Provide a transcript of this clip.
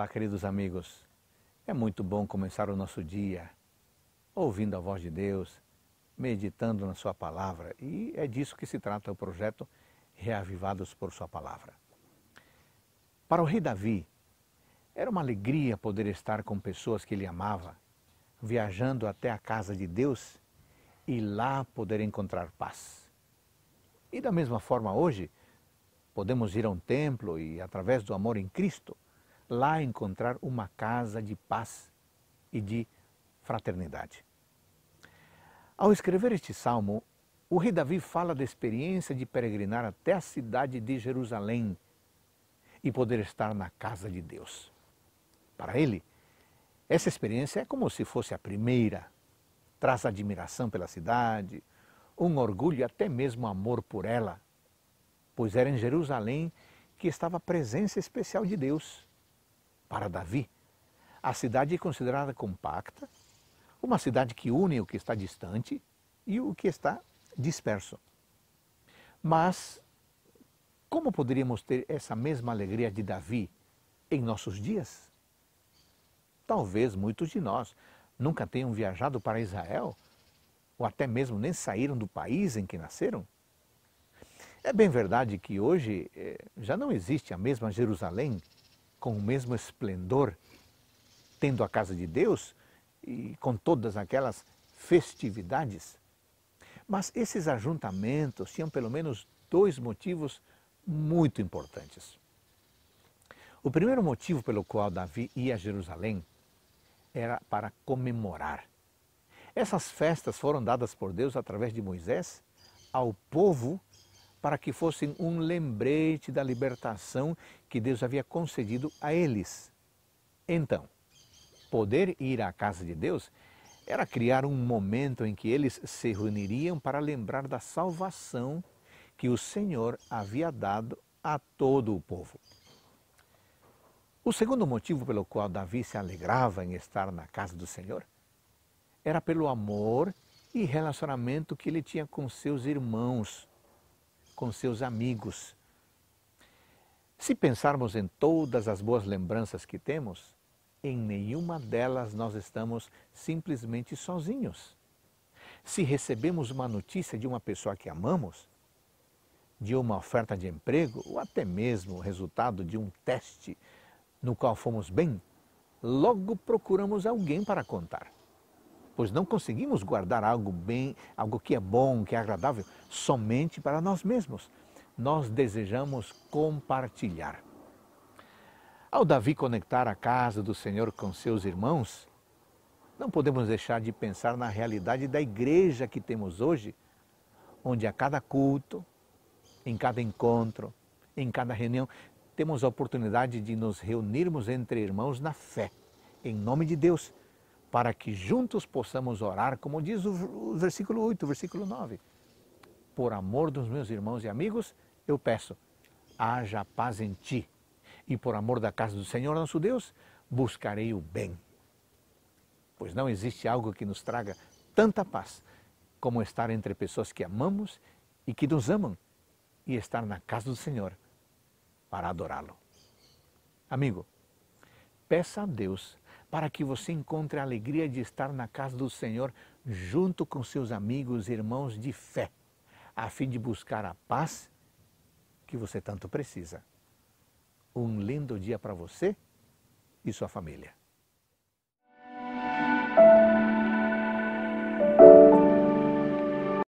Olá, queridos amigos. É muito bom começar o nosso dia ouvindo a voz de Deus, meditando na Sua palavra, e é disso que se trata o projeto Reavivados por Sua Palavra. Para o rei Davi, era uma alegria poder estar com pessoas que ele amava, viajando até a casa de Deus e lá poder encontrar paz. E da mesma forma, hoje, podemos ir a um templo e, através do amor em Cristo, lá encontrar uma casa de paz e de fraternidade. Ao escrever este salmo, o rei Davi fala da experiência de peregrinar até a cidade de Jerusalém e poder estar na casa de Deus. Para ele, essa experiência é como se fosse a primeira. Traz admiração pela cidade, um orgulho e até mesmo amor por ela, pois era em Jerusalém que estava a presença especial de Deus para Davi. A cidade é considerada compacta, uma cidade que une o que está distante e o que está disperso. Mas como poderíamos ter essa mesma alegria de Davi em nossos dias? Talvez muitos de nós nunca tenham viajado para Israel ou até mesmo nem saíram do país em que nasceram. É bem verdade que hoje eh, já não existe a mesma Jerusalém com o mesmo esplendor, tendo a casa de Deus e com todas aquelas festividades. Mas esses ajuntamentos tinham pelo menos dois motivos muito importantes. O primeiro motivo pelo qual Davi ia a Jerusalém era para comemorar. Essas festas foram dadas por Deus através de Moisés ao povo para que fossem um lembrete da libertação que Deus havia concedido a eles. Então, poder ir à casa de Deus era criar um momento em que eles se reuniriam para lembrar da salvação que o Senhor havia dado a todo o povo. O segundo motivo pelo qual Davi se alegrava em estar na casa do Senhor era pelo amor e relacionamento que ele tinha com seus irmãos com seus amigos. Se pensarmos em todas as boas lembranças que temos, em nenhuma delas nós estamos simplesmente sozinhos. Se recebemos uma notícia de uma pessoa que amamos, de uma oferta de emprego ou até mesmo o resultado de um teste no qual fomos bem, logo procuramos alguém para contar pois não conseguimos guardar algo bem, algo que é bom, que é agradável, somente para nós mesmos. Nós desejamos compartilhar. Ao Davi conectar a casa do Senhor com seus irmãos, não podemos deixar de pensar na realidade da igreja que temos hoje, onde a cada culto, em cada encontro, em cada reunião, temos a oportunidade de nos reunirmos entre irmãos na fé, em nome de Deus, para que juntos possamos orar, como diz o versículo 8, versículo 9. Por amor dos meus irmãos e amigos, eu peço, haja paz em ti. E por amor da casa do Senhor nosso Deus, buscarei o bem. Pois não existe algo que nos traga tanta paz como estar entre pessoas que amamos e que nos amam e estar na casa do Senhor para adorá-lo. Amigo, peça a Deus para que você encontre a alegria de estar na casa do Senhor junto com seus amigos e irmãos de fé, a fim de buscar a paz que você tanto precisa. Um lindo dia para você e sua família.